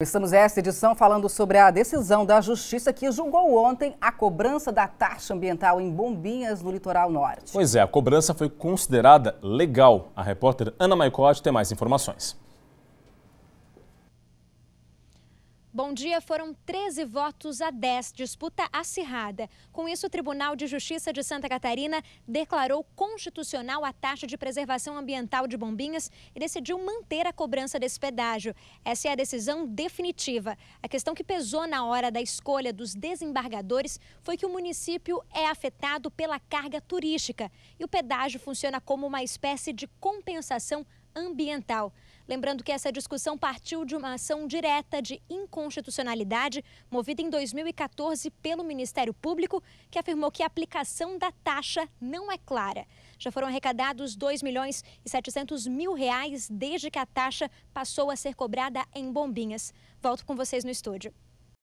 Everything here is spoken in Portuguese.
Estamos nesta edição falando sobre a decisão da Justiça que julgou ontem a cobrança da taxa ambiental em Bombinhas, no litoral norte. Pois é, a cobrança foi considerada legal. A repórter Ana Maicote tem mais informações. Bom dia, foram 13 votos a 10, disputa acirrada. Com isso, o Tribunal de Justiça de Santa Catarina declarou constitucional a taxa de preservação ambiental de bombinhas e decidiu manter a cobrança desse pedágio. Essa é a decisão definitiva. A questão que pesou na hora da escolha dos desembargadores foi que o município é afetado pela carga turística e o pedágio funciona como uma espécie de compensação ambiental. Lembrando que essa discussão partiu de uma ação direta de inconstitucionalidade movida em 2014 pelo Ministério Público, que afirmou que a aplicação da taxa não é clara. Já foram arrecadados 2 milhões e 700 mil reais desde que a taxa passou a ser cobrada em bombinhas. Volto com vocês no estúdio.